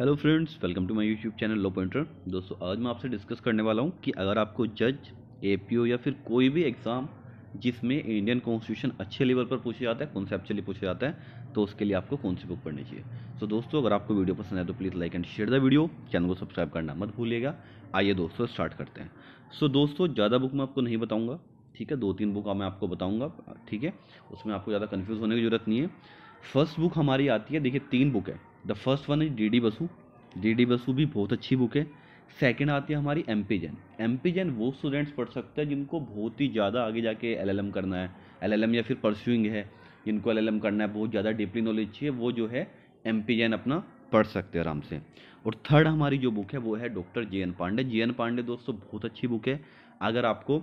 hello friends welcome to my YouTube channel law pointer दोस्तों आज मैं आपसे डिस्कस करने वाला हूँ कि अगर आपको जज एपीओ या फिर कोई भी एग्ज़ाम जिसमें इंडियन कॉन्स्टिट्यूशन अच्छे लेवल पर पूछा जाता है कॉन्सेप्चुअली पूछा जाता है तो उसके लिए आपको कौन सी बुक पढ़नी चाहिए सो so, दोस्तों अगर आपको वीडियो पसंद है तो please like and share the video channel को सब्सक्राइब करना मत भूलिएगा आइए दोस्तों स्टार्ट करते हैं सो so, दोस्तों ज़्यादा बुक मैं आपको नहीं बताऊँगा ठीक है दो तीन बुक मैं आपको बताऊँगा ठीक है उसमें आपको ज़्यादा कन्फ्यूज़ होने की जरूरत नहीं है फर्स्ट बुक हमारी आती है देखिए तीन बुक है the first one is D D Basu D D Basu भी बहुत अच्छी बुक है सेकेंड आती है हमारी M P Jain M P Jain वो स्टूडेंट्स पढ़ सकते हैं जिनको बहुत ही ज़्यादा आगे जाके एल एल एम करना है एल एल एम या फिर परस्यूइंग है जिनको एल एल एम करना है बहुत ज़्यादा डीपली नॉलेज चाहिए वो जो है एम पी जैन अपना पढ़ सकते हैं आराम से और थर्ड हमारी जो बुक है वो है doctor J N Pandey J N Pandey दोस्तों बहुत अच्छी बुक है अगर आपको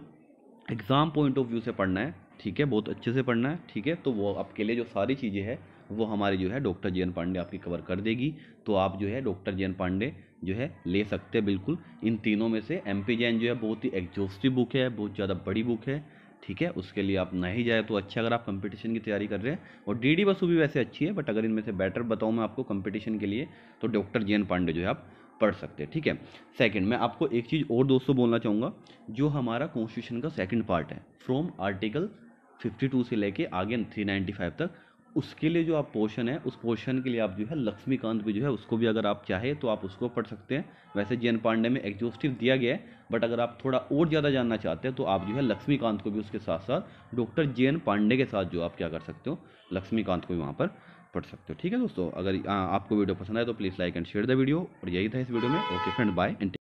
एग्ज़ाम पॉइंट ऑफ व्यू से पढ़ना है ठीक है बहुत अच्छे से पढ़ना है ठीक है तो वो आपके लिए जो सारी चीज़ें हैं वो हमारी जो है डॉक्टर जे एन पांडे आपकी कवर कर देगी तो आप जो है डॉक्टर जे एन पांडे जो है ले सकते हैं बिल्कुल इन तीनों में से एम पी जैन जो है बहुत ही एग्जॉस्टिव बुक है बहुत ज़्यादा बड़ी बुक है ठीक है उसके लिए आप नहीं जाए तो अच्छा अगर आप कंपटीशन की तैयारी कर रहे हैं और डी डी बसु भी वैसे अच्छी है बट अगर इनमें से बेटर बताऊँ मैं आपको कंपटीशन के लिए तो डॉक्टर जे एन पांडे जो है आप पढ़ सकते हैं ठीक है सेकंड मैं आपको एक चीज़ और दोस्तों बोलना चाहूँगा जो हमारा कॉन्स्टिट्यूशन का सेकंड पार्ट है फ्रॉम आर्टिकल 52 से लेके आगे 395 तक उसके लिए जो आप पोर्शन है उस पोर्शन के लिए आप जो है लक्ष्मीकांत भी जो है उसको भी अगर आप चाहे तो आप उसको पढ़ सकते हैं वैसे जैन पांडे में एग्जोस्टिव दिया गया है बट अगर आप थोड़ा और ज़्यादा जानना चाहते हैं तो आप जो है लक्ष्मीकांत को भी उसके साथ साथ डॉक्टर जैन पांडे के साथ जो आप क्या कर सकते हो लक्ष्मीकांत को भी वहाँ पर पढ़ सकते हो ठीक है दोस्तों अगर आपको वीडियो पसंद आए तो please like and share the video और यही था इस वीडियो में ओके फ्रेंड बाय एंड